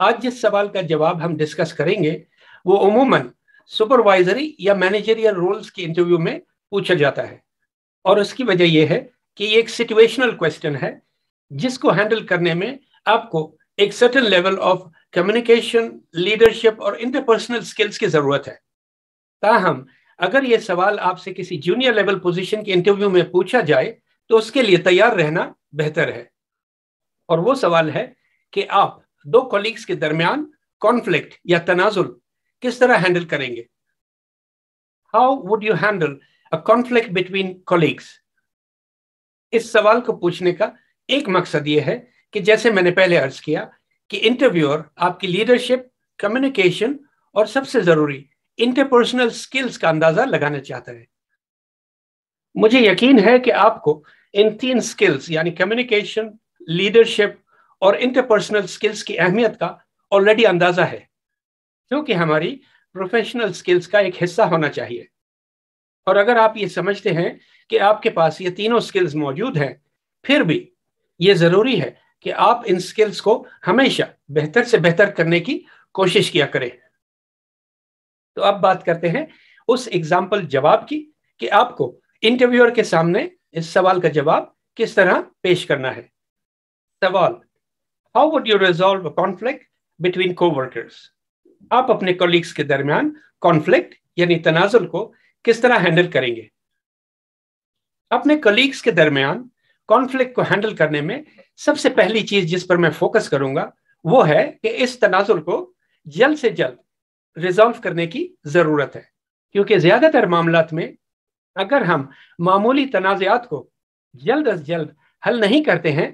आज जिस सवाल का जवाब हम डिस्कस करेंगे वो उमूमन सुपरवाइजरी या मैनेजरियल रोल्स के इंटरव्यू में पूछा जाता है और उसकी वजह यह है कि ये एक सिचुएशनल क्वेश्चन है जिसको हैंडल करने में आपको एक certain level of communication leadership और इंटरपर्सनल स्किल्स की जरूरत है ताहम अगर ये सवाल आपसे किसी जूनियर लेवल पोजीशन के इंटरव्यू में पूछा जाए तो उसके लिए तैयार रहना बेहतर है और वो सवाल है कि आप दो कॉलीग्स के दरमियान कॉन्फ्लिक्ट या तनाजुल किस तरह हैंडल करेंगे how would you handle a conflict between colleagues इस सवाल को पूछने का एक मकसद यह है कि जैसे मैंने पहले अर्ज किया कि इंटरव्यूअर आपकी लीडरशिप कम्युनिकेशन और सबसे जरूरी इंटरपर्सनल स्किल्स का अंदाजा लगाना चाहता है मुझे यकीन है कि आपको इन तीन स्किल्स यानी कम्युनिकेशन लीडरशिप और इंटरपर्सनल स्किल्स की अहमियत का ऑलरेडी अंदाजा है क्योंकि हमारी प्रोफेशनल स्किल्स का एक हिस्सा होना चाहिए और अगर आप ये समझते हैं कि आपके पास ये तीनों स्किल्स मौजूद हैं फिर भी ये ज़रूरी है कि आप इन स्किल्स को हमेशा बेहतर से बेहतर करने की कोशिश किया करें तो अब बात करते हैं उस एग्जाम्पल जवाब की कि आपको इंटरव्यूअर के सामने इस सवाल का जवाब किस तरह पेश करना है सवाल how would you resolve conflict between workers आप अपने कोलिग्स के दरमियान कॉन्फ्लिक्ट यानी तनाजुल को किस तरह हैंडल करेंगे अपने कलीग्स के दरमियान कॉन्फ्लिक्ट को हैंडल करने में सबसे पहली चीज जिस पर मैं फोकस करूंगा वो है कि इस तनाजुल को जल्द से जल्द रिजॉल्व करने की जरूरत है क्योंकि ज्यादातर मामला में अगर हम मामूली तनाज़ात को जल्द अज जल्द हल नहीं करते हैं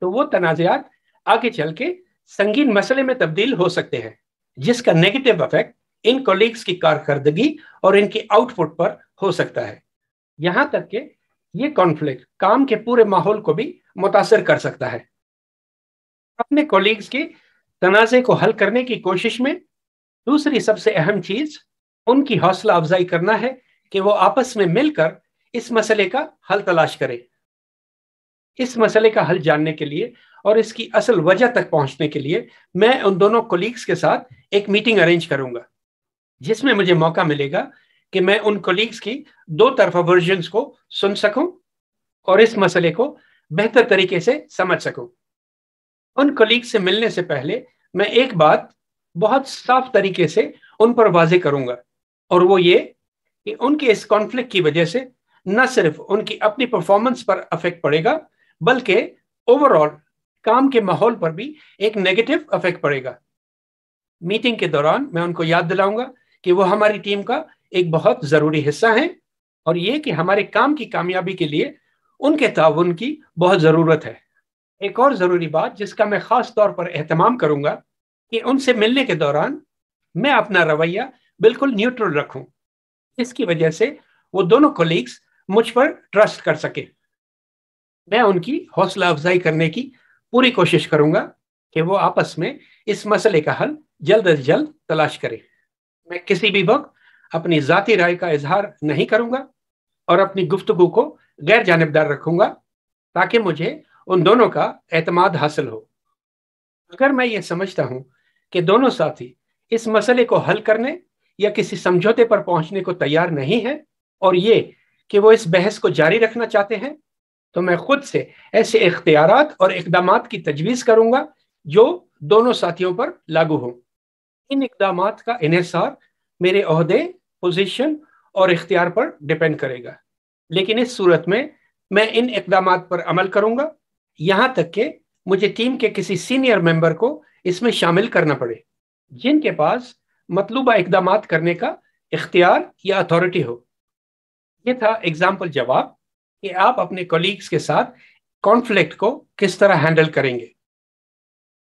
तो वो तनाज़ात आगे चल के संगीन मसले में तब्दील हो सकते हैं जिसका नेगेटिव इफेक्ट इन कॉलीग्स की कारकर्दगी और इनके आउटपुट पर हो सकता है यहां तक कि ये कॉन्फ्लिक्ट काम के पूरे माहौल को भी मुतासर कर सकता है अपने कॉलीग्स के तनाज़े को हल करने की कोशिश में दूसरी सबसे अहम चीज उनकी हौसला अफजाई करना है कि वो आपस में मिलकर इस मसले का हल तलाश करें इस मसले का हल जानने के लिए और इसकी असल वजह तक पहुंचने के लिए मैं उन दोनों कोलीग्स के साथ एक मीटिंग अरेंज करूंगा जिसमें मुझे मौका मिलेगा कि मैं उन कोलीग्स की दो तरफा वर्जन को सुन सकूं और इस मसले को बेहतर तरीके से समझ सकूं उन कोलीग से मिलने से पहले मैं एक बात बहुत साफ तरीके से उन पर वाजे करूंगा और वो ये कि उनके इस कॉन्फ्लिक्ट की वजह से न सिर्फ उनकी अपनी परफॉर्मेंस पर अफेक्ट पड़ेगा बल्कि ओवरऑल काम के माहौल पर भी एक नेगेटिव अफेक्ट पड़ेगा मीटिंग के दौरान मैं उनको याद दिलाऊंगा कि वो हमारी टीम का एक बहुत ज़रूरी हिस्सा है और ये कि हमारे काम की कामयाबी के लिए उनके ताउन की बहुत ज़रूरत है एक और ज़रूरी बात जिसका मैं ख़ास तौर पर एहतमाम करूँगा कि उनसे मिलने के दौरान मैं अपना रवैया बिल्कुल न्यूट्रल रखूं इसकी वजह से वो दोनों कोलीग्स मुझ पर ट्रस्ट कर सके मैं उनकी हौसला अफजाई करने की पूरी कोशिश करूंगा कि वो आपस में इस मसले का हल जल्द अज जल्द तलाश करें मैं किसी भी वक्त अपनी जाति राय का इजहार नहीं करूंगा और अपनी गुफ्तगु को गैर जानबदार रखूंगा ताकि मुझे उन दोनों का एतमाद हासिल हो अगर मैं ये समझता हूँ कि दोनों साथी इस मसले को हल करने या किसी समझौते पर पहुंचने को तैयार नहीं है और ये कि वो इस बहस को जारी रखना चाहते हैं तो मैं खुद से ऐसे इख्तियार और इकदाम की तजवीज़ करूंगा जो दोनों साथियों पर लागू हों इन इकदाम का इहिसार मेरे अहदे पोजिशन और इख्तियार पर डिपेंड करेगा लेकिन इस सूरत में मैं इन इकदाम पर अमल करूंगा यहां तक कि मुझे टीम के किसी सीनियर मेंबर को इसमें शामिल करना पड़े जिनके पास मतलूबा इकदाम करने का इख्तियार या अथॉरिटी हो यह था एग्जाम्पल जवाब कि आप अपने कॉलीग्स के साथ कॉन्फ्लिक्ट को किस तरह हैंडल करेंगे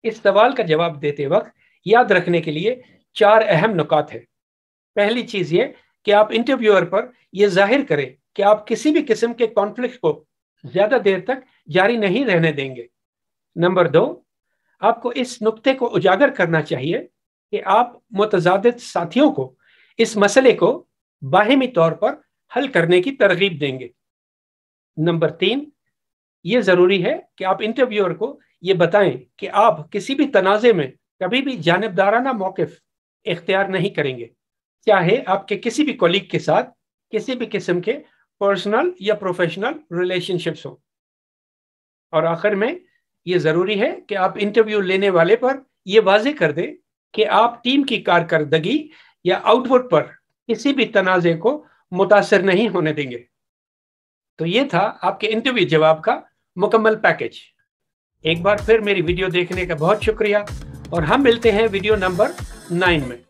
इस सवाल का जवाब देते वक्त याद रखने के लिए चार अहम नुकात है पहली चीज ये कि आप इंटरव्यूअर पर यह जाहिर करें कि आप किसी भी किस्म के कॉन्फ्लिक्ट को ज्यादा देर तक जारी नहीं रहने देंगे नंबर दो आपको इस नुक्ते को उजागर करना चाहिए कि आप मुतजाद साथियों को इस मसले को बाहिमी तौर पर हल करने की तरगीब देंगे नंबर तीन ये जरूरी है कि आप इंटरव्यूअर को ये बताएं कि आप किसी भी तनाज़े में कभी भी जानबदाराना मौकफ इख्तियार नहीं करेंगे चाहे आपके किसी भी कोलीग के साथ किसी भी किस्म के पर्सनल या प्रोफेशनल रिलेशनशिप्स हो और आखिर में ये ज़रूरी है कि आप इंटरव्यू लेने वाले पर यह वाजे कर दें कि आप टीम की कारकर्दगी या आउटपुट पर किसी भी तनाज़े को मुतासर नहीं होने देंगे तो ये था आपके इंटरव्यू जवाब का मुकम्मल पैकेज एक बार फिर मेरी वीडियो देखने का बहुत शुक्रिया और हम मिलते हैं वीडियो नंबर नाइन में